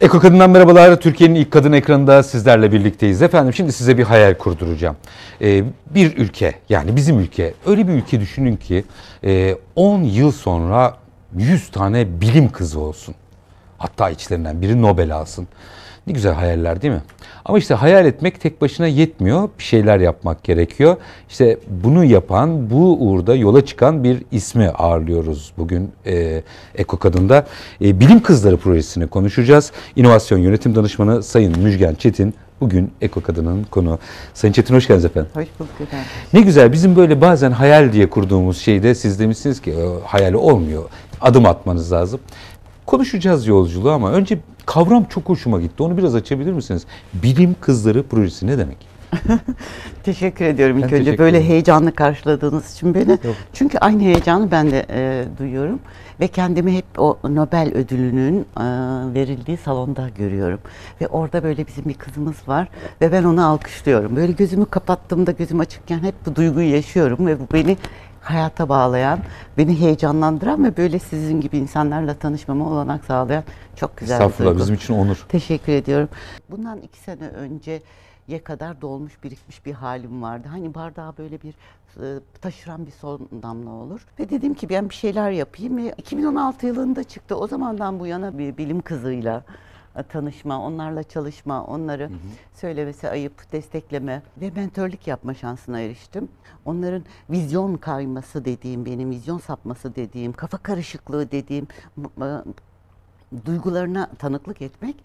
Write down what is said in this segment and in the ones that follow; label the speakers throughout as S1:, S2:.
S1: Eko Kadın'dan merhabalar. Türkiye'nin ilk kadın ekranında sizlerle birlikteyiz. Efendim şimdi size bir hayal kurduracağım. Ee, bir ülke yani bizim ülke öyle bir ülke düşünün ki e, 10 yıl sonra 100 tane bilim kızı olsun. Hatta içlerinden biri Nobel alsın. Ne güzel hayaller değil mi? Ama işte hayal etmek tek başına yetmiyor. Bir şeyler yapmak gerekiyor. İşte bunu yapan, bu uğurda yola çıkan bir ismi ağırlıyoruz bugün e, Eko Kadın'da. E, Bilim Kızları projesini konuşacağız. İnovasyon Yönetim Danışmanı Sayın Müjgan Çetin bugün Eko Kadın'ın konu. Sayın Çetin hoş geldiniz efendim. Hoş bulduk efendim. Ne güzel bizim böyle bazen hayal diye kurduğumuz şeyde siz demişsiniz ki hayali olmuyor. Adım atmanız lazım. Konuşacağız yolculuğu ama önce kavram çok hoşuma gitti. Onu biraz açabilir misiniz? Bilim Kızları Projesi ne demek? teşekkür ediyorum ilk ben önce böyle ederim.
S2: heyecanlı karşıladığınız için beni. Yok. Çünkü aynı heyecanı ben de e, duyuyorum ve kendimi hep o Nobel ödülünün e, verildiği salonda görüyorum. Ve orada böyle bizim bir kızımız var ve ben onu alkışlıyorum. Böyle gözümü kapattığımda gözüm açıkken hep bu duyguyu yaşıyorum ve bu beni hayata bağlayan, beni heyecanlandıran ve böyle sizin gibi insanlarla tanışmama olanak sağlayan çok güzel bir duygu. bizim için onur. Teşekkür ediyorum. Bundan iki sene önce ye kadar dolmuş birikmiş bir halim vardı. Hani bardağa böyle bir e, taşıran bir son damla olur. Ve dedim ki ben bir şeyler yapayım. E, 2016 yılında çıktı. O zamandan bu yana bir bilim kızıyla e, tanışma, onlarla çalışma, onları hı hı. söylemesi ayıp, destekleme ve mentorluk yapma şansına eriştim. Onların vizyon kayması dediğim, benim vizyon sapması dediğim, kafa karışıklığı dediğim e, duygularına tanıklık etmek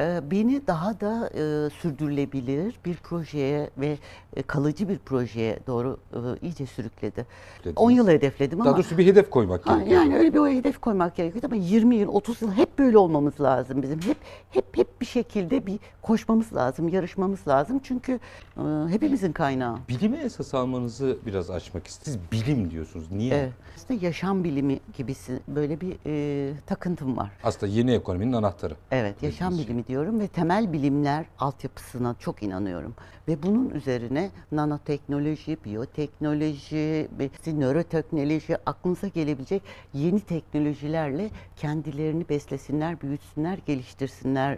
S2: ee, beni daha da e, sürdürülebilir bir projeye ve e, kalıcı bir projeye doğru e, iyice sürükledi. Dediniz. 10 yıl hedefledim daha ama... Daha
S1: bir hedef koymak ha, gerekiyor. Yani
S2: öyle bir o hedef koymak gerekiyor ama 20 yıl, 30 yıl hep böyle olmamız lazım bizim. Hep hep hep bir şekilde bir koşmamız lazım, yarışmamız lazım. Çünkü e, hepimizin kaynağı.
S1: Bilime esas almanızı biraz açmak istiyorum. Siz bilim diyorsunuz. Niye? Evet.
S2: Aslında yaşam bilimi gibisi böyle bir e, takıntım var.
S1: Aslında yeni ekonominin anahtarı.
S2: Evet, yaşam bilimi ediyorum ve temel bilimler altyapısına çok inanıyorum. Ve bunun üzerine nanoteknoloji, biyoteknoloji, nöroteknoloji, aklınıza gelebilecek yeni teknolojilerle kendilerini beslesinler,
S1: büyütsünler, geliştirsinler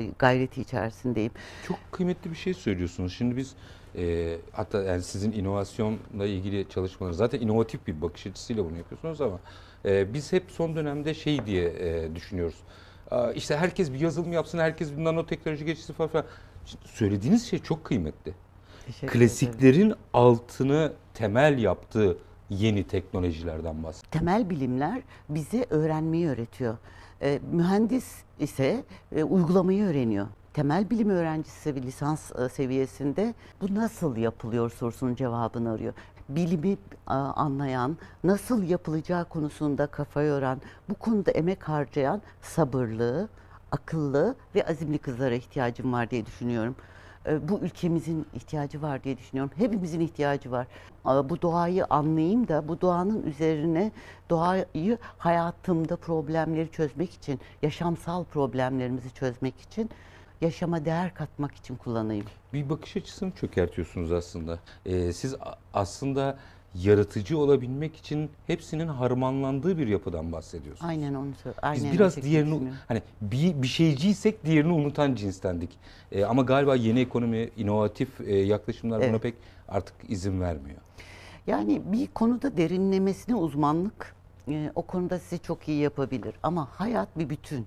S1: e, gayreti içerisindeyim. Çok kıymetli bir şey söylüyorsunuz. Şimdi biz e, hatta yani sizin inovasyonla ilgili çalışmalar zaten inovatif bir bakış açısıyla bunu yapıyorsunuz ama e, biz hep son dönemde şey diye e, düşünüyoruz işte herkes bir yazılım yapsın, herkes bir nanoteknoloji geçsin falan filan. Şimdi söylediğiniz şey çok kıymetli. Klasiklerin altını temel yaptığı yeni teknolojilerden bahsediyor.
S2: Temel bilimler bize öğrenmeyi öğretiyor. E, mühendis ise e, uygulamayı öğreniyor. Temel bilim öğrencisi lisans e, seviyesinde bu nasıl yapılıyor sorusunun cevabını arıyor bilimi anlayan, nasıl yapılacağı konusunda kafa yoran, bu konuda emek harcayan sabırlı, akıllı ve azimli kızlara ihtiyacım var diye düşünüyorum. E, bu ülkemizin ihtiyacı var diye düşünüyorum. Hepimizin ihtiyacı var. Bu doğayı anlayayım da bu doğanın üzerine doğayı hayatımda problemleri çözmek için, yaşamsal problemlerimizi çözmek için yaşama değer katmak için kullanayım.
S1: Bir bakış açısını çökertiyorsunuz aslında. Ee, siz aslında yaratıcı olabilmek için hepsinin harmanlandığı bir yapıdan bahsediyorsunuz.
S2: Aynen onu aynen Biz biraz diğerini
S1: hani bir, bir şeyciysek diğerini unutan cinstendik. Ee, ama galiba yeni ekonomi, inovatif e, yaklaşımlar evet. buna pek artık izin vermiyor.
S2: Yani bir konuda derinlemesine uzmanlık e, o konuda size çok iyi yapabilir ama hayat bir bütün.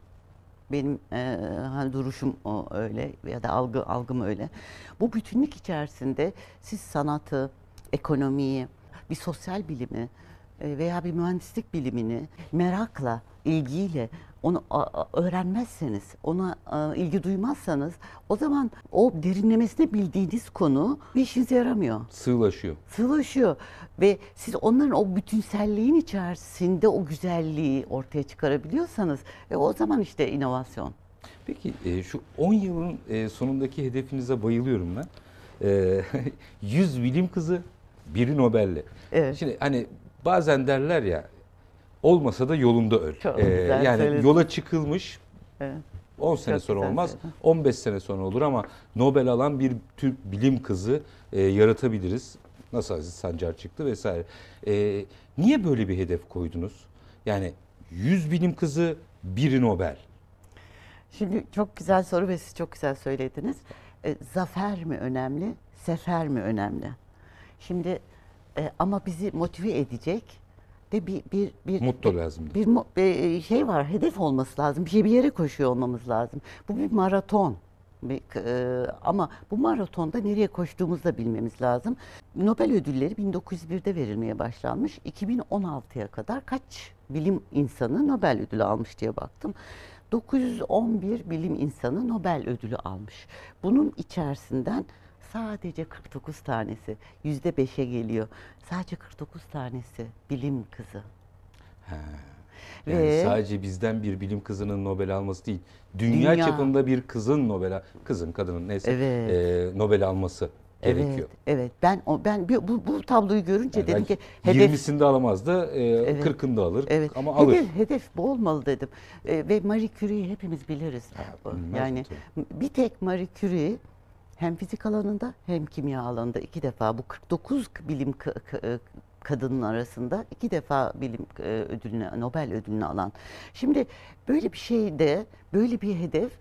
S2: Benim e, hani duruşum o öyle ya da algı algım öyle. Bu bütünlük içerisinde siz sanatı, ekonomiyi, bir sosyal bilimi e, veya bir mühendislik bilimini merakla, ilgiyle onu öğrenmezseniz, ona ilgi duymazsanız o zaman o derinlemesine bildiğiniz konu bir işinize yaramıyor.
S1: Sığlaşıyor.
S2: Sığlaşıyor ve siz onların o bütünselliğin içerisinde o güzelliği ortaya çıkarabiliyorsanız e, o zaman işte inovasyon.
S1: Peki e, şu 10 yılın e, sonundaki hedefinize bayılıyorum ben. E, 100 bilim kızı, biri Nobel'li. Evet. Şimdi hani bazen derler ya Olmasa da yolunda öl. Çok ee, yani söyledin. yola çıkılmış. Evet. 10 sene Çok sonra olmaz, söyledin. 15 sene sonra olur ama Nobel alan bir Türk bilim kızı e, yaratabiliriz. Nasıl Aziz Sancar çıktı vesaire. E, niye böyle bir hedef koydunuz? Yani 100 bilim kızı, biri Nobel.
S2: Şimdi çok güzel soru ve siz çok güzel söylediniz. E, zafer mi önemli, sefer mi önemli? Şimdi e, ama bizi motive edecek ve bir bir bir mutlu lazım. Bir, bir e, e, şey var, hedef olması lazım. Bir şey, bir yere koşuyor olmamız lazım. Bu bir maraton. E, ama bu maratonda nereye koştuğumuzu da bilmemiz lazım. Nobel ödülleri 1901'de verilmeye başlanmış. 2016'ya kadar kaç bilim insanı Nobel ödülü almış diye baktım. 911 bilim insanı Nobel ödülü almış. Bunun içerisinden sadece 49 tanesi, yüzde beşe geliyor. Sadece 49 tanesi bilim kızı.
S1: He. Yani Ve, sadece bizden bir bilim kızının Nobel alması değil, dünya, dünya çapında bir kızın Nobel, kızın kadının neyse evet. e, Nobel alması gerekiyor.
S2: Evet, Ben o ben bu, bu tabloyu görünce yani dedim ki hedef 20'sinde
S1: alamaz da e, evet, 40'ında alır
S2: evet. ama alır. Hedef, hedef bu olmalı dedim. E, ve Marie Curie'yi hepimiz biliriz. Ha, yani tabii. bir tek Marie Curie hem fizik alanında hem kimya alanında iki defa bu 49 bilim e, kadının arasında iki defa bilim e, ödülünü Nobel ödülünü alan. Şimdi böyle bir şeyde böyle bir hedef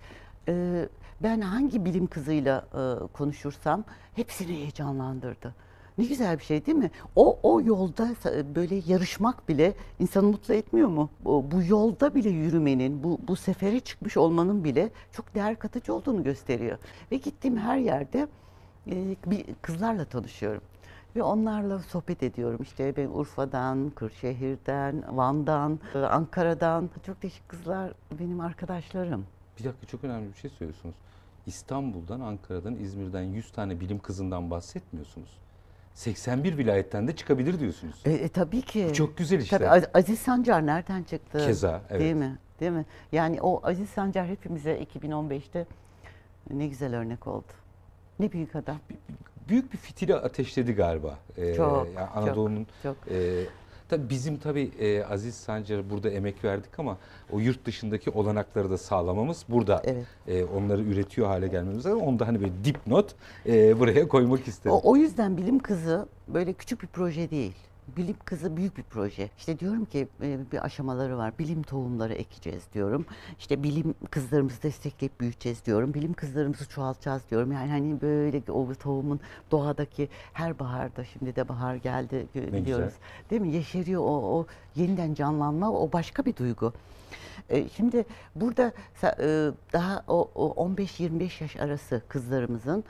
S2: e, ben hangi bilim kızıyla konuşursam hepsini heyecanlandırdı. Ne güzel bir şey değil mi? O o yolda böyle yarışmak bile insanı mutlu etmiyor mu? Bu yolda bile yürümenin, bu bu sefere çıkmış olmanın bile çok değer katıcı olduğunu gösteriyor. Ve gittiğim her yerde e, bir kızlarla tanışıyorum. Ve onlarla sohbet ediyorum. İşte ben Urfa'dan, Kırşehir'den, Van'dan, e, Ankara'dan. Çok değişik kızlar
S1: benim arkadaşlarım. Bir dakika çok önemli bir şey söylüyorsunuz. İstanbul'dan, Ankara'dan, İzmir'den 100 tane bilim kızından bahsetmiyorsunuz. 81 vilayetten de çıkabilir diyorsunuz. E,
S2: e, tabii ki. Bu çok güzel işte. Tabii, Aziz Sancar nereden çıktı? Keza evet. Değil mi? Değil mi? Yani o Aziz Sancar hepimize 2015'te ne güzel örnek oldu. Ne büyük adam. B
S1: büyük bir fitili ateşledi galiba. Ee, çok, yani Anadolu'nun çok, çok. E, Tabii bizim tabii e, Aziz Sancar burada emek verdik ama o yurt dışındaki olanakları da sağlamamız burada evet. e, onları üretiyor hale gelmemiz lazım. Onu da hani böyle dipnot e, buraya koymak istedim. O, o yüzden bilim kızı böyle küçük bir proje değil. Bilim
S2: kızı büyük bir proje. İşte diyorum ki e, bir aşamaları var. Bilim tohumları ekeceğiz diyorum. İşte bilim kızlarımızı destekleyip büyüteceğiz diyorum. Bilim kızlarımızı çoğaltacağız diyorum. Yani hani böyle o tohumun doğadaki her baharda şimdi de bahar geldi biliyoruz, Değil mi? Yeşeriyor o, o yeniden canlanma o başka bir duygu. E, şimdi burada e, daha o 15-25 yaş arası kızlarımızın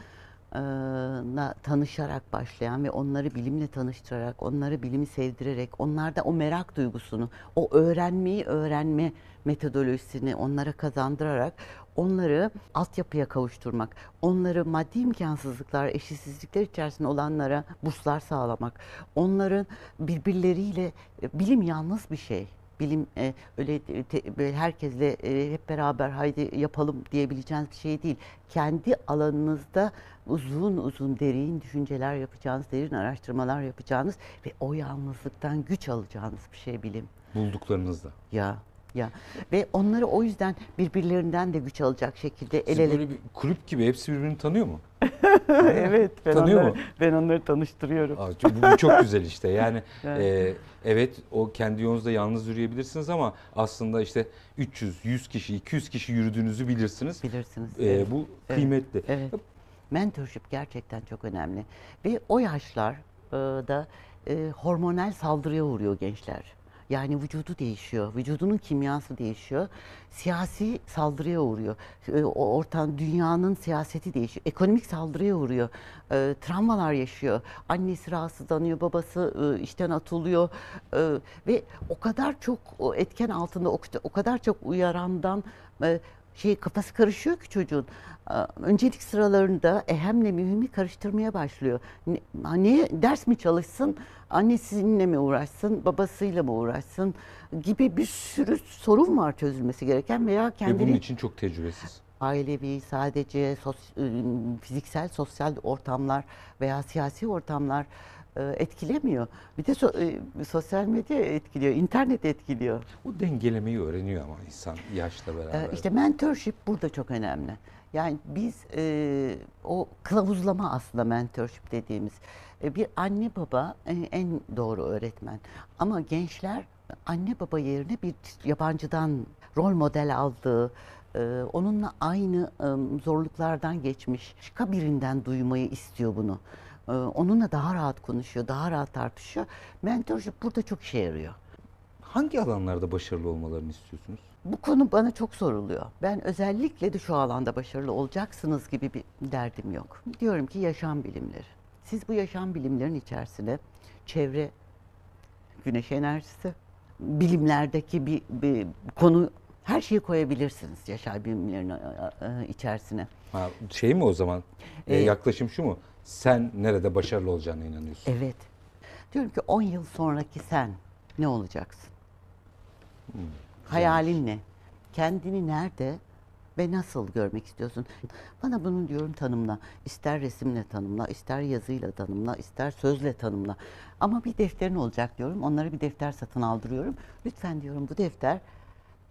S2: na tanışarak başlayan ve onları bilimle tanıştırarak, onları bilimi sevdirerek, onlarda o merak duygusunu, o öğrenmeyi öğrenme metodolojisini onlara kazandırarak onları altyapıya kavuşturmak, onları maddi imkansızlıklar, eşitsizlikler içerisinde olanlara burslar sağlamak, onların birbirleriyle e, bilim yalnız bir şey bilim e, öyle e, te, böyle herkesle e, hep beraber haydi yapalım diyebileceğiniz bir şey değil. Kendi alanınızda uzun uzun derin düşünceler yapacağınız, derin araştırmalar yapacağınız ve o yalnızlıktan güç alacağınız bir şey bilim.
S1: Bulduklarınızda. Ya
S2: ya ve onları o yüzden birbirlerinden de güç alacak şekilde Siz el ele. Böyle
S1: bir kulüp gibi hepsi birbirini tanıyor mu? evet. Ben Tanıyor onları, mu?
S2: Ben onları tanıştırıyorum.
S1: Aa, bu, bu çok güzel işte. Yani evet. E, evet o kendi yolunuzda yalnız yürüyebilirsiniz ama aslında işte 300, 100 kişi, 200 kişi yürüdüğünüzü bilirsiniz. Bilirsiniz. E, evet. Bu
S2: kıymetli. Evet. Mentorship gerçekten çok önemli. Ve o yaşlar e, da e, hormonal saldırıya uğruyor gençler. Yani vücudu değişiyor. Vücudunun kimyası değişiyor. Siyasi saldırıya uğruyor. Ee, o ortam dünyanın siyaseti değişiyor. Ekonomik saldırıya uğruyor. E, travmalar yaşıyor. Annesi rahatsızlanıyor, babası e, işten atılıyor e, ve o kadar çok etken altında o, o kadar çok uyarandan e, şey kafası karışıyor ki çocuğun. Öncelik sıralarında ehemle mühimi karıştırmaya başlıyor. Ne, hani ders mi çalışsın, annesininle mi uğraşsın, babasıyla mı uğraşsın gibi bir sürü sorun var çözülmesi gereken veya kendini... Ve bunun için
S1: çok tecrübesiz.
S2: Ailevi, sadece sos, ıı, fiziksel, sosyal ortamlar veya siyasi ortamlar e, etkilemiyor. Bir de so, e, sosyal medya etkiliyor, internet etkiliyor. Bu
S1: dengelemeyi öğreniyor
S2: ama insan yaşla e, beraber. İşte mentorship burada çok önemli. Yani biz e, o kılavuzlama aslında mentorship dediğimiz. E, bir anne baba e, en doğru öğretmen. Ama gençler anne baba yerine bir yabancıdan rol model aldığı, e, onunla aynı e, zorluklardan geçmiş, başka birinden duymayı istiyor bunu. Ee, onunla daha rahat konuşuyor, daha rahat tartışıyor. Mentorship burada çok işe yarıyor. Hangi alanlarda başarılı olmalarını istiyorsunuz? Bu konu bana çok soruluyor. Ben özellikle de şu alanda başarılı olacaksınız gibi bir derdim yok. Diyorum ki yaşam bilimleri. Siz bu yaşam bilimlerin içerisine çevre, güneş enerjisi, bilimlerdeki bir, bir konu her şeyi koyabilirsiniz
S1: yaşam bilimlerinin
S2: e, e,
S1: içerisine. Ha, şey mi o zaman? E, ee, yaklaşım şu mu? Sen nerede başarılı olacağına inanıyorsun. Evet.
S2: Diyorum ki 10 yıl sonraki sen ne olacaksın? Hmm, Hayalin ne? Kendini nerede ve nasıl görmek istiyorsun? Bana bunu diyorum tanımla. İster resimle tanımla, ister yazıyla tanımla, ister sözle tanımla. Ama bir defterin olacak diyorum. Onlara bir defter satın aldırıyorum. Lütfen diyorum bu defter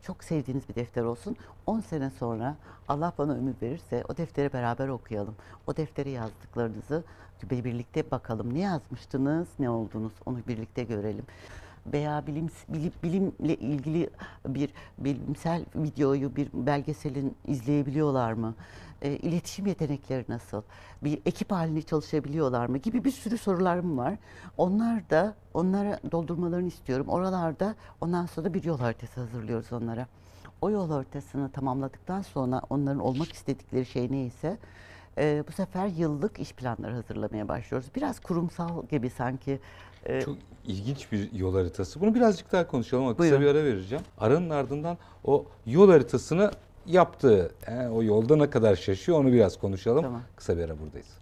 S2: çok sevdiğiniz bir defter olsun. 10 sene sonra Allah bana ömür verirse o defteri beraber okuyalım. O deftere yazdıklarınızı birlikte bakalım. Ne yazmıştınız, ne oldunuz onu birlikte görelim veya bilim, bilim bilimle ilgili bir bilimsel videoyu, bir belgeselin izleyebiliyorlar mı? E, iletişim yetenekleri nasıl? Bir ekip halinde çalışabiliyorlar mı? Gibi bir sürü sorularım var. Onlar da onlara doldurmalarını istiyorum. Oralarda ondan sonra bir yol haritası hazırlıyoruz onlara. O yol haritasını tamamladıktan sonra onların olmak istedikleri şey neyse e, bu sefer yıllık
S1: iş planları hazırlamaya
S2: başlıyoruz. Biraz kurumsal gibi sanki e, Çok
S1: ilginç bir yol haritası. Bunu birazcık daha konuşalım ama kısa bir ara vereceğim. Aranın ardından o yol haritasını yaptığı, e, ee, o yolda ne kadar şaşıyor onu biraz konuşalım. Tamam. Kısa bir ara buradayız.